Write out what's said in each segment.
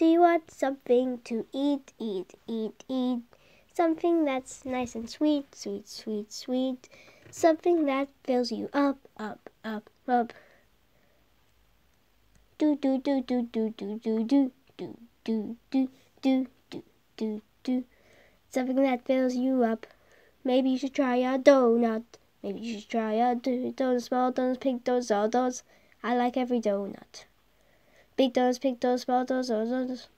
Do you want something to eat, eat, eat, eat? Something that's nice and sweet, sweet, sweet, sweet. Something that fills you up, up, up, up. Do, do, do, do, do, do, do, do, do, do, do, do, do, do, do. Something that fills you up. Maybe you should try a donut. Maybe you should try a donut. Small donuts, pink donuts, all donuts. I like every donut. Big does, pig does, small does, those does.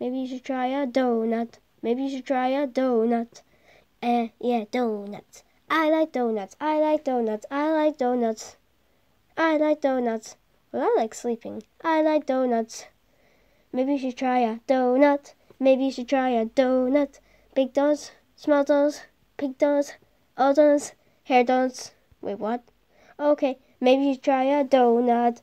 Maybe you should try a donut. Maybe you should try a donut. Eh, yeah, donuts. I like donuts. I like donuts. I like donuts. I like donuts. Well, I like sleeping. I like donuts. Maybe you should try a donut. Maybe you should try a donut. Big donuts, small donuts, pig donuts, all donuts, hair donuts. Wait, what? Okay, maybe you should try a donut.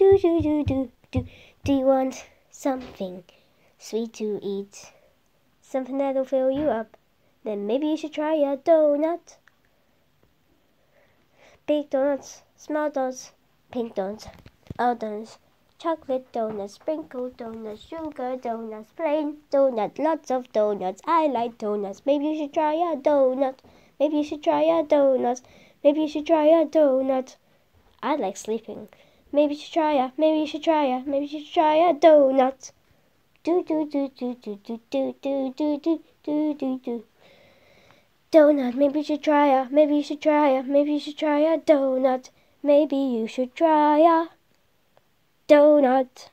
Do do do do do. Do you want something sweet to eat? Something that'll fill you up. Then maybe you should try a donut. Big donuts, small donuts, pink donuts, all donuts, chocolate donuts, sprinkled donuts, sugar donuts, plain donuts, lots of donuts. I like donuts. Maybe you should try a donut. Maybe you should try a donut. Maybe you should try a donut. I like sleeping. Maybe you should try a, maybe you should try a, maybe you should try a donut. Do do do do do do do do do do do do do. Donut, maybe you should try a, maybe you should try a, maybe you should try a donut. Maybe you should try a donut.